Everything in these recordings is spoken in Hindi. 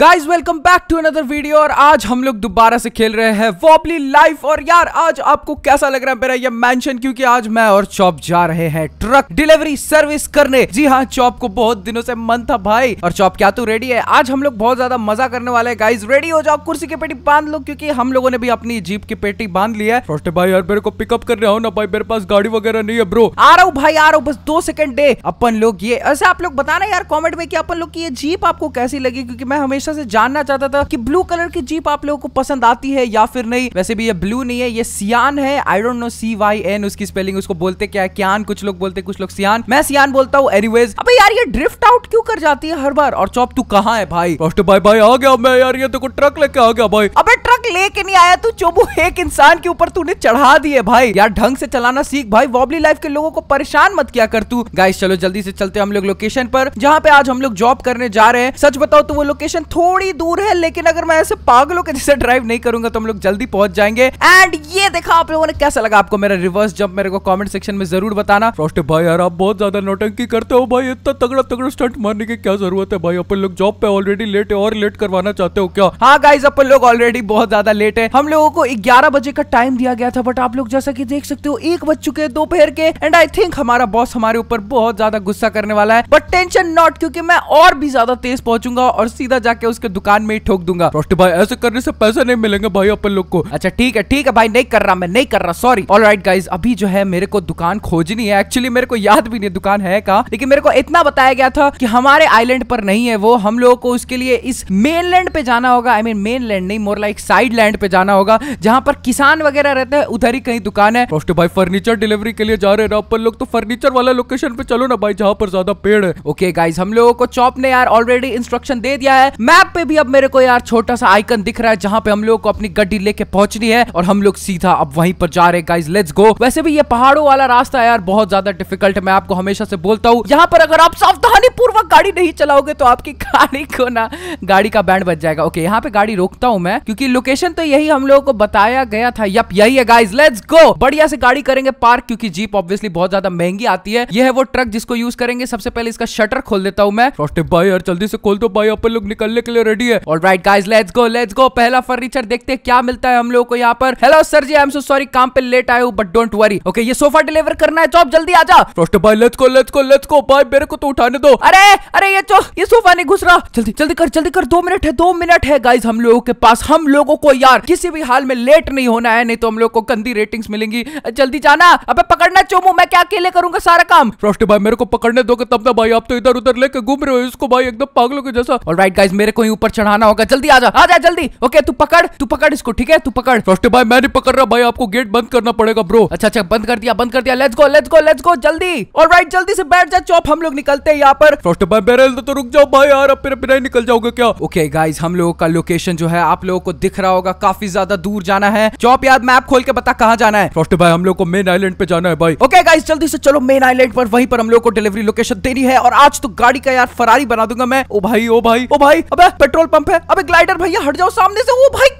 guys welcome back to another video और आज हम लोग दोबारा से खेल रहे हैं वॉबली लाइफ और यार आज आपको कैसा लग रहा है मेरा ये मेंशन क्योंकि आज मैं और चॉप जा रहे हैं ट्रक डिलीवरी सर्विस करने जी हाँ चॉप को बहुत दिनों से मन था भाई और चॉप क्या तू रेडी है आज हम लोग बहुत ज्यादा मजा करने वाले हैं गाइज रेडी हो जाओ कुर्सी की पेटी बांध लो क्योंकि हम लोगों ने भी अपनी जीप की पेटी बांध ली है फर्स्ट भाई यार मेरे को पिकअप कर रहे हो ना भाई मेरे पास गाड़ी वगैरह नहीं है ब्रो आ रहा हूँ भाई आ रहा हूँ बस दो सेकंड डे अपन लोग ये ऐसे आप लोग बताना यार कॉमेंट में अपन लोग की ये जीप आपको कैसी लगी क्योंकि मैं हमेशा हमेशा से जानना चाहता था कि ब्लू कलर की जीप आप लोगों को पसंद आती है या फिर नहीं वैसे भी ये ब्लू नहीं है ये सियान है I don't know C Y N उसकी स्पेलिंग उसको बोलते क्या है क्यान कुछ लोग बोलते कुछ लोग सियान मैं सियान बोलता हूँ एनीवेज अबे यार ये ड्रिफ्ट आउट क्यों कर जाती है हर बार और चौप तू कहा है भाई भाई भाई आ गया मैं यार ये तो ट्रक लेके आ गया भाई अबे ट्रक तक लेके नहीं आया तू चोबू एक इंसान के ऊपर तूने चढ़ा दिए भाई यार ढंग से चलाना सीख भाई वॉबली लाइफ के लोगों को परेशान मत किया कर तू गाइस चलो जल्दी से चलते हम लोग लोकेशन पर जहाँ पे आज हम लोग जॉब करने जा रहे हैं सच बताओ तो वो लोकेशन थोड़ी दूर है लेकिन अगर मैं ऐसे पागलों के जैसे ड्राइव नहीं करूंगा तो हम लोग जल्दी पहुंच जाएंगे एंड ये देखा आप लोगों ने कैसा लगा आपको मेरा रिवर्स जब मेरे को कॉमेंट सेक्शन में जरूर बताना फ्रॉस्टे भाई यार आप बहुत ज्यादा नोटंकी करते हो भाई इतना तगड़ा तगड़ा स्टंट मारने की क्या जरूरत है भाई अपन लोग जॉब पे ऑलरेडी लेट और लेट करवाना चाहते हो क्या हाँ गाइज अपन लोग ऑलरेडी बहुत बहुत ज्यादा लेट है हम लोगों को ग्यारह बजे का टाइम दिया गया था बट आप लोग जैसा की देख सकते हो एक बज चुके हैं दोपहर के एंड आई थिंक हमारा बॉस हमारे ऊपर बहुत ज्यादा गुस्सा करने वाला है बट टेंशन नॉट क्योंकि मैं और भी ज्यादा तेज पहुंचूंगा और सीधा जाके उसके दुकान में ही ठोक दूंगा भाई ऐसे करने से पैसे नहीं मिलेंगे भाई अपन लोग को अच्छा ठीक है ठीक है भाई नहीं कर रहा मैं नहीं कर रहा सॉरी ऑल राइट गाइज अभी जो है मेरे को दुकान खोजनी है एक्चुअली मेरे को याद भी नहीं दुकान है का लेकिन मेरे को इतना बताया गया था कि हमारे आईलैंड पर नहीं है वो हम लोगों को उसके लिए इस मेनलैंड पे जाना होगा आई मीन मेनलैंड नहीं more like side side land पे जाना होगा जहां पर किसान वगैरह रहते हैं उधर ही कहीं दुकान है तो भाई फर्नीचर डिलीवरी के लिए जा रहे हैं ना अपन लोग तो फर्नीचर वाला लोकेशन पे चलो ना भाई जहाँ पर ज्यादा पेड़ है ओके गाइज हम लोगों को चौप ने यार ऑलरेडी इंस्ट्रक्शन दे दिया है मैप पे भी अब मेरे को यार छोटा सा आइकन दिख रहा है जहाँ पे हम लोग को अपनी गड्डी लेके पहुंचनी है और हम लोग सीधा अब वहीं पर जा रहे गाइज लेट्स गो वैसे भी ये पहाड़ों वाला रास्ता यार बहुत ज्यादा डिफिकल्ट है मैं आपको हमेशा से बोलता हूँ यहाँ पर अगर आप सावधानी पूर्वक गाड़ी नहीं चलाओगे तो आपकी गाड़ी को ना गाड़ी का बैंड बच जाएगा ओके यहाँ पे गाड़ी रोकता हूँ मैं क्योंकि लोकेशन तो यही हम लोगों को बताया गया था यप यही है गाइस लेट्स गो बढ़िया से गाड़ी करेंगे पार्क क्योंकि जीप ऑब्वियसली बहुत ज्यादा महंगी आती है यह है वो ट्रक जिसको यूज करेंगे सबसे पहले इसका शटर खोल देता हूँ मैं भाई यार जल्दी से खोल दो भाई अपन लोग निकलने के लिए रेडी है और right guys let's go let's go पहला फर्नीचर देखते हैं क्या मिलता है हम लोग को यहाँ पर hello sir ji I am so sorry काम पे लेट आए हूँ बट डोंट वरी ओके ये सोफा डिलीवर करना है जॉब जल्दी आ जा भाई let's go let's go let's go भाई मेरे को तो उठाने दो अरे अरे ये चो तो, ये सोफा नहीं घुस रहा जल्दी जल्दी कर जल्दी कर दो मिनट है दो मिनट है गाइज हम लोगों के पास हम लोगों लोगों को यार किसी भी हाल में लेट नहीं होना है नहीं तो हम लोग को गंदी रेटिंग्स मिलेंगी जल्दी जाना अबे पकड़ना चोमू मैं क्या अकेले करूंगा सारा काम फ्रॉस्टी भाई मेरे को पकड़ने दोगे तब ना भाई आप तो इधर उधर लेके घूम रहे हो इसको भाई एकदम पागलों के जैसा और राइट गाइज मेरे को ही ऊपर चढ़ाना होगा जल्दी आ जा आ जा जल्दी ओके तू पकड़ तू पकड़ इसको ठीक है तू पकड़ फ्रॉस्टी भाई मैं नहीं पकड़ रहा भाई आपको गेट बंद करना पड़ेगा ब्रो अच्छा अच्छा बंद कर दिया बंद कर दिया let's go let's go let's go जल्दी और राइट जल्दी से बैठ जा चौप हम लोग निकलते हैं यहाँ पर फ्रॉस्टी भाई मेरे तो रुक जाओ भाई यार अब मेरे बिना निकल जाओगे क्या ओके गाइज हम लोगों का लोकेशन जो है आप लोगों को दिख रहा रहा होगा काफी ज्यादा दूर जाना है चौप याद मैप खोल के बता कहा जाना है फ्रॉस्ट भाई हम लोग को मेन आईलैंड पे जाना है भाई ओके गाइस जल्दी से चलो मेन आईलैंड पर वहीं पर हम लोग को डिलीवरी लोकेशन देनी है और आज तो गाड़ी का यार फरारी बना दूंगा मैं ओ भाई ओ भाई ओ भाई अब पेट्रोल पंप है अब ग्लाइडर भैया हट जाओ सामने से ओ भाई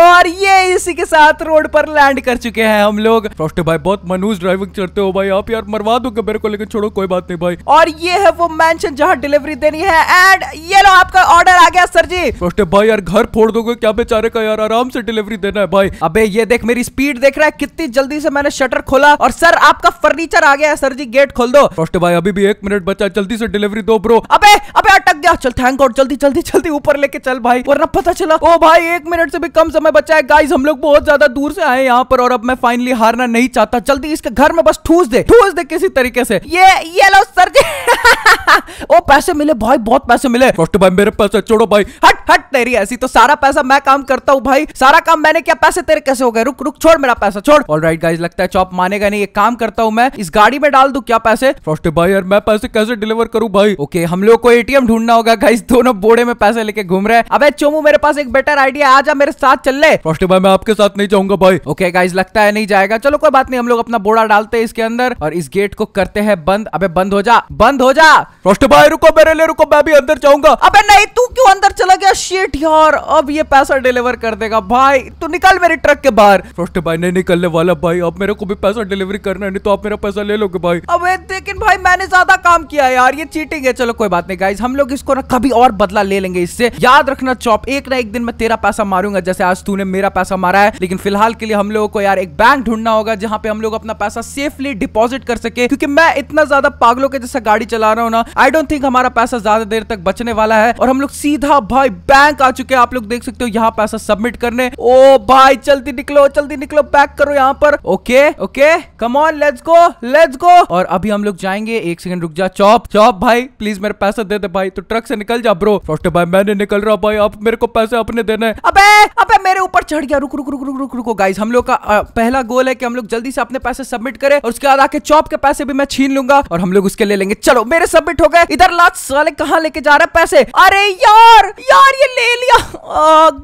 और ये इसी के साथ रोड पर लैंड कर चुके हैं हम लोग भाई बहुत मनुज ड्राइविंग करते हो भाई आप यार मरवा दोगे मेरे को लेकिन छोड़ो कोई बात नहीं भाई और ये है वो मैं जहाँ डिलीवरी देनी है एंड ये लो आपका ऑर्डर आ गया सर जी रोस्टे भाई यार घर फोड़ दोगे क्या बेचारे का यार आराम से डिलीवरी देना है भाई अबे ये देख मेरी स्पीड देख रहा है कितनी जल्दी से मैंने शटर खोला और सर आपका फर्नीचर आ गया है सर जी गेट खोल दो रोस्टे भाई अभी भी एक मिनट बचा जल्दी से डिलीवरी दो ब्रो अबे अबे अटक गया चल थैंक गॉड जल्दी जल्दी जल्दी ऊपर लेके चल भाई वरना पता चला ओ भाई एक मिनट से भी कम समय बचा है गाइस हम लोग बहुत ज्यादा दूर से आए यहाँ पर और अब मैं फाइनली हारना नहीं चाहता जल्दी इसके घर में बस ठूस दे ठूस दे किसी तरीके से ये ये लो सर जी ओ पैसे मिले भाई बहुत पैसे मिले फर्स्ट भाई मेरे पैसे छोड़ो भाई हट हट तेरी ऐसी तो सारा पैसा मैं काम करता हूँ भाई सारा काम मैंने क्या पैसे तेरे कैसे हो गए रुक रुक छोड़ मेरा पैसा छोड़ ऑल राइट गाइज लगता है चौप मानेगा नहीं ये काम करता हूँ मैं इस गाड़ी में डाल दू क्या पैसे फर्स्ट भाई यार मैं पैसे कैसे डिलीवर करूँ भाई ओके हम लोग को एटीएम ढूंढना होगा गाइज दोनों बोड़े में पैसे लेके घूम रहे हैं अब चोमू मेरे पास एक बेटर आइडिया आ जा मेरे साथ चल ले फ्रॉस्टी भाई मैं आपके साथ नहीं जाऊंगा भाई ओके गाइज लगता है नहीं जाएगा चलो कोई बात नहीं हम लोग अपना बोरा डालते हैं इसके अंदर और इस गेट को करते हैं बंद अबे बंद हो जा बंद हो जा फ्रॉस्टी भाई रुको मेरे लिए रुको मैं भी अंदर जाऊंगा अबे नहीं तू क्यों अंदर चला गया शेट यार अब ये पैसा डिलीवर कर देगा भाई तू निकल मेरे ट्रक के बाहर फ्रॉस्टी भाई नहीं निकलने वाला भाई अब मेरे को भी पैसा डिलीवरी करना है नहीं तो आप मेरा पैसा ले लोगे भाई अब लेकिन भाई मैंने ज्यादा काम किया यार ये चीटिंग है चलो कोई बात नहीं गाइज हम लोग इसको ना कभी और बदला ले लेंगे इससे याद रखना चौप एक ना एक दिन मैं तेरा पैसा मारूंगा जैसे आज आज तूने मेरा पैसा मारा है लेकिन फिलहाल के लिए हम लोगों को यार एक बैंक ढूंढना होगा जहां पे हम लोग अपना पैसा सेफली डिपॉजिट कर सके क्योंकि मैं इतना ज्यादा पागलों के जैसा गाड़ी चला रहा हूँ ना आई डोंट थिंक हमारा पैसा ज्यादा देर तक बचने वाला है और हम लोग सीधा भाई बैंक आ चुके हैं आप लोग देख सकते हो यहाँ पैसा सबमिट करने ओ भाई जल्दी निकलो जल्दी निकलो बैक करो यहाँ पर okay okay come on let's go let's go और अभी हम लोग जाएंगे एक सेकंड रुक जा चौप चौप भाई प्लीज मेरे पैसा दे दे भाई तो ट्रक से निकल जा ब्रो फर्स्ट भाई मैंने निकल रहा भाई अब मेरे को पैसे अपने देने अबे अबे मेरे ऊपर चढ़ गया रुक रुक रुक रुक रुक रुको गाइज हम लोग का पहला गोल है कि हम लोग जल्दी से अपने पैसे सबमिट करें और उसके बाद आके चॉप के पैसे भी मैं छीन लूंगा और हम लोग उसके ले लेंगे चलो मेरे सबमिट हो गए इधर लाच साले कहा लेके जा रहे पैसे अरे यार यार ये ले लिया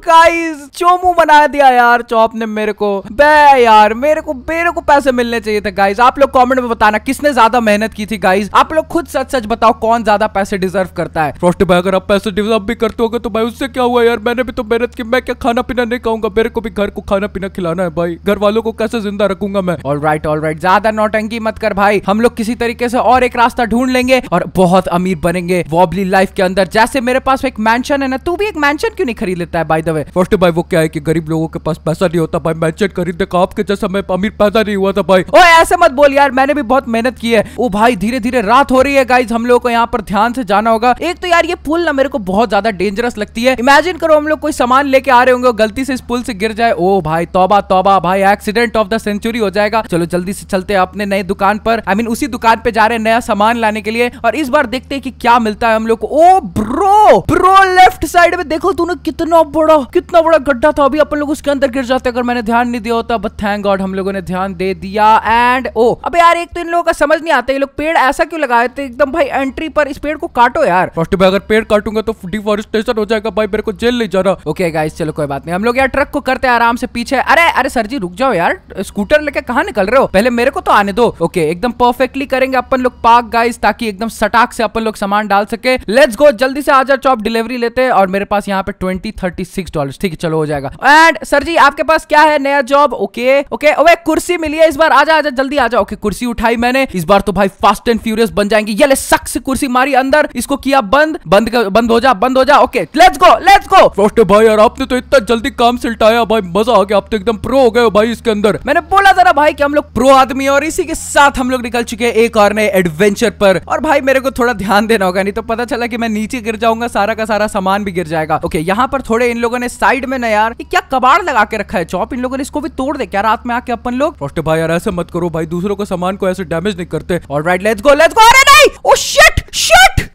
गाइज चोमू बना दिया यार चौप ने मेरे को बे यार मेरे को मेरे को पैसे मिलने चाहिए थे गाइज आप लोग कॉमेंट में बताना किसने ज्यादा मेहनत की थी गाइज आप लोग खुद सच सच बताओ कौन ज्यादा पैसे डिजर्व करता है फ्रोस्ट भाई अगर आप पैसे डिजर्व भी करते हो तो भाई उससे क्या हुआ यार मैंने भी तो मेहनत की मैं क्या खाना पीना मैं नहीं कहूंगा मेरे को भी घर को खाना पीना खिलाना है भाई घर वालों को कैसे जिंदा रखूंगा मैं ऑल राइट ऑल राइट ज्यादा नोटंगी मत कर भाई हम लोग किसी तरीके से और एक रास्ता ढूंढ लेंगे और बहुत अमीर बनेंगे वॉबली लाइफ के अंदर जैसे मेरे पास एक मैंशन है ना तू भी एक मैंशन क्यों नहीं खरीद लेता है बाय द वे फर्स्ट भाई वो क्या है की गरीब लोगों के पास पैसा नहीं होता भाई मैंशन खरीदने का आपके जैसा मैं अमीर पैदा नहीं हुआ था भाई ओ ऐसे मत बोल यार मैंने भी बहुत मेहनत की है ओ भाई धीरे धीरे रात हो रही है गाइज हम लोग को यहाँ पर ध्यान से जाना होगा एक तो यार ये पुल ना मेरे को बहुत ज्यादा डेंजरस लगती है इमेजिन करो हम लोग कोई सामान लेके आ रहे होंगे गलती गलती से इस पुल से गिर जाए ओ भाई तोबा तोबा भाई एक्सीडेंट ऑफ द सेंचुरी हो जाएगा चलो जल्दी से चलते हैं अपने नए दुकान पर आई I मीन mean, उसी दुकान पे जा रहे हैं नया सामान लाने के लिए और इस बार देखते हैं कि क्या मिलता है हम लोग को ओ ब्रो ब्रो लेफ्ट साइड में देखो तूने कितना बड़ा कितना बड़ा गड्ढा था अभी अपन लोग उसके अंदर गिर जाते अगर मैंने ध्यान नहीं दिया होता बट थैंक गॉड हम लोगों ने ध्यान दे दिया एंड ओ अब यार एक तो इन लोगों का समझ नहीं आता ये लोग पेड़ ऐसा क्यों लगाए थे एकदम भाई एंट्री पर इस पेड़ को काटो यार फर्स्ट अगर पेड़ काटूंगा तो डिफोरेस्टेशन हो जाएगा भाई मेरे को जेल नहीं जाना ओके गाइस चलो कोई बात नहीं हम लोग यार ट्रक को करते हैं आराम से पीछे अरे अरे सर जी रुक जाओ यार स्कूटर लेके कहा निकल रहे हो पहले मेरे को तो आने दो ओके एकदम परफेक्टली करेंगे अपन लोग पार्क गाइस ताकि एकदम सटाक से अपन लोग सामान डाल सके लेट्स गो जल्दी से आजा चॉप डिलीवरी लेते हैं और मेरे पास यहाँ पे ट्वेंटी थर्टी सिक्स डॉलर ठीक है चलो हो जाएगा एंड सर जी आपके पास क्या है नया जॉब ओके ओके ओवे कुर्सी मिली है इस बार आजा आजा जल्दी आजा ओके कुर्सी उठाई मैंने इस बार तो भाई फास्ट एंड फ्यूरियस बन जाएंगे ये ले सख्स कुर्सी मारी अंदर इसको किया बंद बंद बंद हो जा बंद हो जा okay let's go let's go भाई यार आपने तो इतना जल्दी काम से उल्टाया भाई मजा आ गया आप तो एकदम प्रो हो गए हो भाई इसके अंदर मैंने बोला जरा भाई कि हम लोग प्रो आदमी है और इसी के साथ हम लोग निकल चुके हैं एक और नए एडवेंचर पर और भाई मेरे को थोड़ा ध्यान देना होगा नहीं तो पता चला कि मैं नीचे गिर जाऊंगा सारा का सारा सामान भी गिर जाएगा ओके यहाँ पर थोड़े इन लोगों ने साइड में ना यार क्या कबाड़ लगा के रखा है चौप इन लोगों ने इसको भी तोड़ दे क्या रात में आके अपन लोग तो भाई यार ऐसे मत करो भाई दूसरों को सामान को ऐसे डैमेज नहीं करते और right let's go let's go अरे नहीं ओ शिट शिट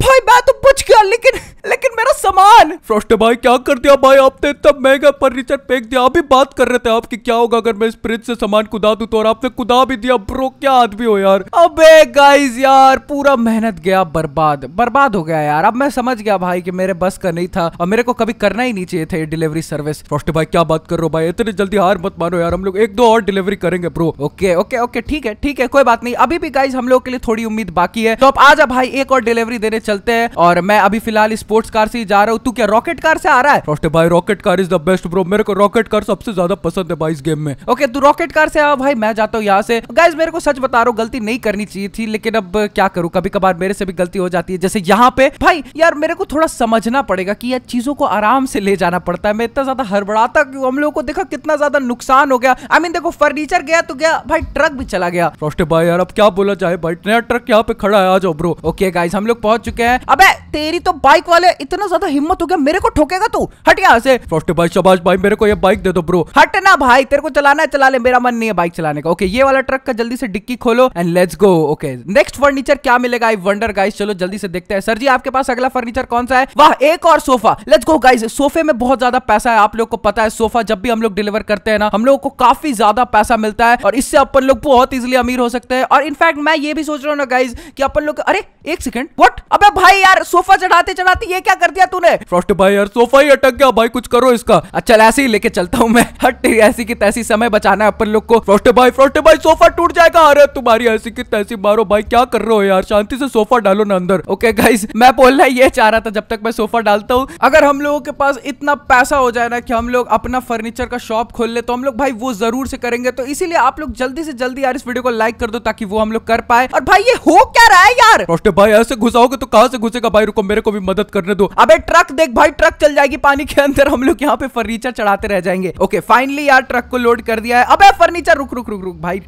सामान फ्रॉस्टे भाई क्या कर दिया भाई आपने इतना महंगा फर्नीचर फेंक दिया अभी बात कर रहे थे आपकी क्या होगा अगर मैं इस फ्रिज से सामान कुदा दू तो और आपने कुदा भी दिया ब्रो क्या आदमी हो यार अबे गाइस यार पूरा मेहनत गया बर्बाद बर्बाद हो गया यार अब मैं समझ गया भाई की मेरे बस का नहीं था और मेरे को कभी करना ही नहीं चाहिए था डिलीवरी सर्विस फ्रॉस्टे भाई क्या बात कर रहे हो भाई इतने जल्दी हार मत मानो यार हम लोग एक दो और डिलीवरी करेंगे ब्रो ओके ओके ओके ठीक है ठीक है कोई बात नहीं अभी भी गाइज हम लोग के लिए थोड़ी उम्मीद बाकी है तो आप आजा भाई एक और डिलीवरी देने चलते हैं और मैं अभी फिलहाल स्पोर्ट्स कार से ही जा रहा हूँ तू क्या रॉकेट कार से आ रहा है रोस्टे भाई rocket car is the best bro मेरे को रॉकेट कार सबसे ज्यादा पसंद है भाई इस गेम में ओके तू रॉकेट कार से आ भाई मैं जाता हूँ यहाँ से गाइज मेरे को सच बता रहा हूँ गलती नहीं करनी चाहिए थी लेकिन अब क्या करूँ कभी कभार मेरे से भी गलती हो जाती है जैसे यहाँ पे भाई यार मेरे को थोड़ा समझना पड़ेगा की यार चीजों को आराम से ले जाना पड़ता है मैं इतना ज्यादा हड़बड़ाता क्यों हम लोगों को देखा कितना ज्यादा नुकसान हो गया आई मीन देखो फर्नीचर गया तो गया भाई ट्रक भी चला गया रोस्टे भाई यार अब क्या बोला जाए भाई नया ट्रक यहाँ पे खड़ा है आ जाओ ब्रो ओके गाइज हम लोग पहुंच चुके हैं अब तेरी तो बाइक वाले इतना ज्यादा हिम्मत हो गया मेरे को ठोकेगा तू हट यहाँ से फ्रॉस्टी भाई शबाश भाई मेरे को ये बाइक दे दो ब्रो हट ना भाई तेरे को चलाना है चला ले मेरा मन नहीं है बाइक चलाने का ओके ये वाला ट्रक का जल्दी से डिक्की खोलो and let's go okay next furniture क्या मिलेगा आई वंडर गाइस चलो जल्दी से देखते हैं सर जी आपके पास अगला फर्नीचर कौन सा है वाह एक और सोफा लेट्स गो गाइस सोफे में बहुत ज्यादा पैसा है आप लोग को पता है सोफा जब भी हम लोग डिलीवर करते हैं ना हम लोगों को काफी ज्यादा पैसा मिलता है और इससे अपन लोग बहुत इजिली अमीर हो सकते हैं और इनफैक्ट मैं ये भी सोच रहा हूँ ना गाइज की अपन लोग अरे एक सेकंड वट अब भाई यार सोफा चढ़ाते चढ़ाते ये क्या कर दिया तूने फ्रॉस्ट भाई यार सोफा ही अटक गया भाई कुछ करो इसका अच्छा ऐसे ही लेके चलता हूँ मैं हट ऐसी की तैसी समय बचाना है अपन लोग को फ्रॉस्ट भाई फ्रॉस्ट भाई सोफा टूट जाएगा अरे तुम्हारी ऐसी की तैसी मारो भाई क्या कर रहे हो यार शांति से सोफा डालो ना अंदर ओके गाइस मैं बोलना ये चाह रहा था जब तक मैं सोफा डालता हूँ अगर हम लोगों के पास इतना पैसा हो जाए ना कि हम लोग अपना फर्नीचर का शॉप खोल ले तो हम लोग भाई वो जरूर से करेंगे तो इसीलिए आप लोग जल्दी से जल्दी यार इस वीडियो को लाइक कर दो ताकि वो हम लोग कर पाए और भाई ये हो क्या रहा है यार भाई ऐसे घुसाओगे तो कहाँ से घुसेगा भाई रुको मेरे को भी मदद करने दो अबे ट्रक देख भाई ट्रक चल जाएगी पानी के अंदर हम लोग यहाँ पे फर्नीचर चढ़ाते रह जाएंगे ओके फाइनली यार ट्रक को लोड कर दिया है अब फर्नीचर रुक रुक रुक रुक भाई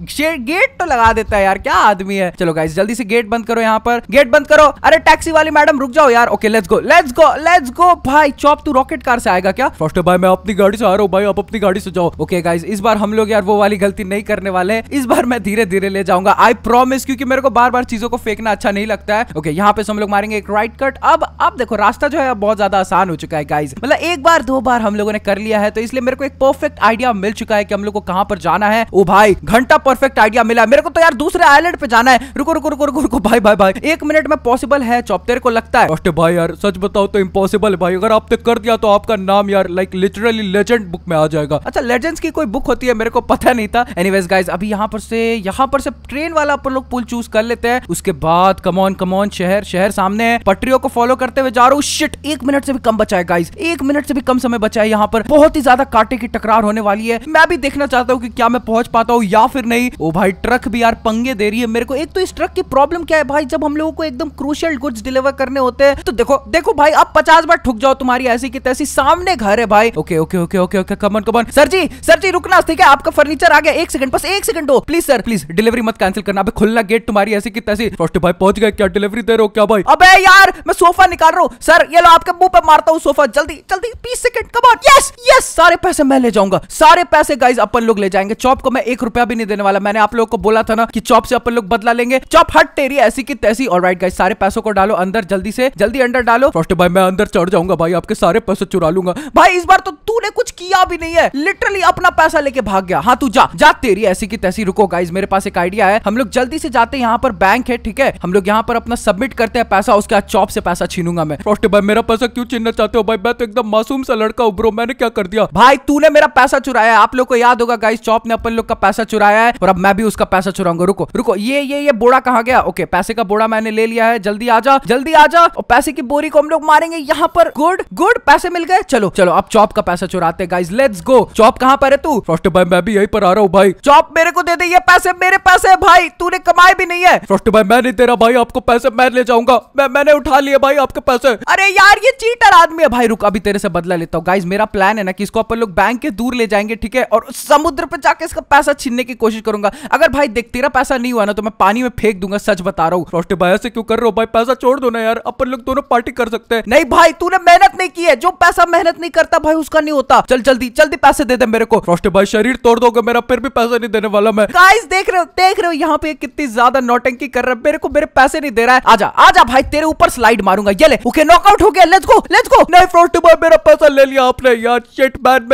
गेट तो लगा देता है यार क्या आदमी है चलो गाइस जल्दी से गेट बंद करो यहाँ पर गेट बंद करो अरे टैक्सी वाली मैडम रुक जाओ यार okay let's go let's go let's go भाई चौप तू रॉकेट कार से आएगा क्या फर्स्ट भाई मैं अपनी गाड़ी से आ रहा हूँ भाई आप अपनी गाड़ी से जाओ ओके गाइज इस बार हम लोग यार वो वाली गलती नहीं करने वाले इस बार मैं धीरे धीरे ले जाऊंगा आई प्रोमिस क्योंकि मेरे को बार बार चीजों को फेंकना अच्छा नहीं लगता है ओके यहाँ पे हम लोग मारेंगे एक राइट कट अब अब देखो रास्ता जो है बहुत ज्यादा आसान हो चुका है गाइज मतलब एक बार दो बार हम लोगों ने कर लिया है तो इसलिए मेरे को एक परफेक्ट आइडिया मिल चुका है कि हम लोग को कहाँ पर जाना है ओ भाई घंटा परफेक्ट आइडिया मिला मेरे को तो यार दूसरे आइलैंड पे जाना है रुको रुको रुको रुको रुको भाई भाई भाई एक मिनट में पॉसिबल है चौपतेर को लगता है अस्टे भाई यार सच बताओ तो इम्पॉसिबल है भाई अगर आपने कर दिया तो आपका नाम यार लाइक लिटरली लेजेंड बुक में आ जाएगा अच्छा लेजेंड्स की कोई बुक होती है मेरे को पता नहीं था एनीवेज गाइज अभी यहाँ पर से यहाँ पर से ट्रेन वाला अपन लोग पुल चूज कर लेते हैं उसके बाद कमॉन कमॉन शहर शहर सामने है पटरियों को फॉलो करते हुए जा रहा हूँ शिट एक मिनट से भी कम बचा है गाइज एक मिनट से भी कम समय बचा है यहाँ पर बहुत ही ज्यादा कांटे की टकरार होने वाली है मैं भी देखना चाहता हूँ कि क्या मैं पहुंच पाता हूँ या फिर नहीं ओ भाई ट्रक भी यार पंगे दे रही है मेरे को एक तो इस ट्रक की प्रॉब्लम क्या है भाई जब हम लोगों को एकदम क्रूशियल गुड्स डिलीवर करने होते हैं तो देखो देखो भाई अब पचास बार ठुक जाओ तुम्हारी ऐसी की तैसी सामने घर है भाई okay okay okay okay okay come on come on sir ji sir ji रुकना ठीक है आपका फर्नीचर आ गया एक सेकंड बस एक सेकंड हो प्लीज सर प्लीज डिलीवरी मत कैंसिल करना अभी खुलना गेट तुम्हारी ऐसी की तैसी फर्स्ट भाई पहुंच गए क्या डिलीवरी दे रहे हो क्या भाई अबे यार मैं सोफा निकाल रहा हूँ सर ये लो आप आपके मुंह पे मारता हूँ सोफा जल्दी जल्दी बीस second come on yes yes सारे पैसे मैं ले जाऊंगा सारे पैसे गाइज अपन लोग ले जाएंगे चॉप को मैं एक रुपया भी नहीं देने वाला मैंने आप लोग को बोला था ना कि चॉप से अपन लोग बदला लेंगे चॉप हट तेरी ऐसी की तैसी और राइट गाइज सारे पैसों को डालो अंदर जल्दी से जल्दी अंदर डालो फर्स्ट भाई मैं अंदर चढ़ जाऊंगा भाई आपके सारे पैसे चुरा लूंगा भाई इस बार तो तूने कुछ किया भी नहीं है लिटरली अपना पैसा लेके भाग गया हाँ तू जा जा तेरी ऐसी की तैसी रुको गाइज मेरे पास एक आइडिया है हम लोग जल्दी से जाते हैं यहाँ पर बैंक है ठीक है हम लोग यहाँ पर अपना सबमिट करते हैं पैसा उसके बाद चॉप से पैसा छीनूंगा मैं फर्स्ट भाई मेरा मेरा पैसा क्यों चिन्हना चाहते हो भाई मैं तो एकदम मासूम सा लड़का हूँ मैंने क्या कर दिया भाई तूने मेरा पैसा चुराया है आप लोग को याद होगा गाइस चौप ने अपन लोग का पैसा चुराया है और अब मैं भी उसका पैसा चुराऊंगा रुको रुको ये ये ये बोड़ा कहा गया ओके पैसे का बोड़ा मैंने ले लिया है जल्दी आ जा जल्दी आ जा और पैसे की बोरी को हम लोग मारेंगे यहाँ पर गुड गुड पैसे मिल गए चलो चलो अब चौप का पैसा चुराते गाइज लेट्स गो चौप कहाँ पर है तू फ्रॉस्ट भाई मैं भी यही पर आ रहा हूँ भाई चौप मेरे को दे दे ये पैसे मेरे पैसे भाई तूने कमाए भी नहीं है फ्रॉस्ट भाई मैं नहीं दे रहा भाई आपको पैसे मैं ले जाऊंगा मैं मैंने उठा लिया भाई आपके पैसे अरे यार यार ये चीटर आदमी है भाई रुक अभी तेरे से बदला लेता हूँ गाइज मेरा प्लान है ना कि इसको अपन लोग बैंक के दूर ले जाएंगे ठीक है और समुद्र पर जाके इसका पैसा छीनने की कोशिश करूंगा अगर भाई देख तेरा पैसा नहीं हुआ ना तो मैं पानी में फेंक दूंगा सच बता रहा हूँ रोस्टे भाई से क्यों कर रहे हो भाई पैसा छोड़ दो ना यार अपन लोग दोनों पार्टी कर सकते हैं नहीं भाई तूने मेहनत नहीं की है जो पैसा मेहनत नहीं करता भाई उसका नहीं होता चल जल्दी जल्दी पैसे दे दे मेरे को रोस्टे भाई शरीर तोड़ दोगे मेरा फिर भी पैसा नहीं देने वाला मैं गाइज देख रहे हो देख रहे हो यहाँ पे कितनी ज्यादा नौटंकी कर रहा है मेरे को मेरे पैसे नहीं दे रहा है आजा आजा भाई तेरे ऊपर स्लाइड मारूंगा ये ले ओके नॉकआउट हो गया ले लिया आपने यार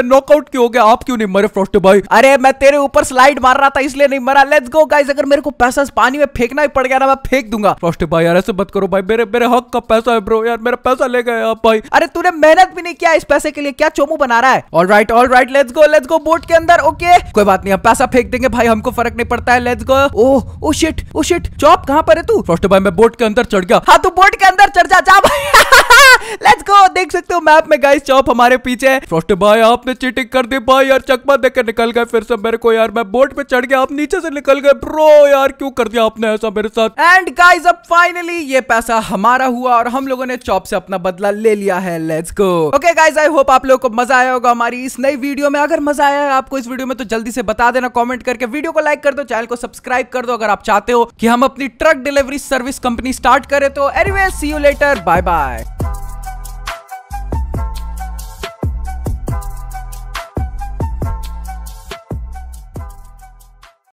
नॉकआउट क्यों हो गया आप क्यों नहीं मरे फ्रॉस्ट बॉय अरे मैं तेरे ऊपर स्लाइड मार रहा था इसलिए नहीं मरा लेट्स गो गाइस अगर मेरे को पैसा पानी में फेंकना ही पड़ गया ना मैं फेंक दूंगा फ्रॉस्ट बॉय यार ऐसे मत करो भाई मेरे मेरे हक का पैसा है ब्रो यार मेरा पैसा ले गए आप भाई अरे तूने मेहनत भी नहीं किया इस पैसे के लिए क्या चोमू बना रहा है all right all right let's go let's go boat के अंदर ओके कोई बात नहीं हम पैसा फेंक देंगे भाई हमको फर्क नहीं पड़ता है let's go oh oh shit oh shit चॉप कहां पर है तू फर्स्ट भाई मैं बोट के अंदर चढ़ गया हाँ तू बोट के अंदर चढ़ जा जा भाई लेट्स गो देख सकते हो मैप में गाइस चौप हमारे पीछे है फ्रॉस्ट भाई आपने चीटिंग कर दी भाई यार चकमा देख कर निकल गए फिर से मेरे को यार मैं बोट पे चढ़ गया आप नीचे से निकल गए ब्रो यार क्यों कर दिया आपने ऐसा मेरे साथ एंड गाइस अब फाइनली ये पैसा हमारा हुआ और हम लोगों ने चौप से अपना बदला ले लिया है let's go okay guys I hope आप लोगों को मजा आया होगा हमारी इस नई वीडियो में अगर मजा आया है आपको इस वीडियो में तो जल्दी से बता देना कॉमेंट करके वीडियो को लाइक कर दो चैनल को सब्सक्राइब कर दो अगर आप चाहते हो कि हम अपनी truck delivery service company start करें तो anyway see you later bye bye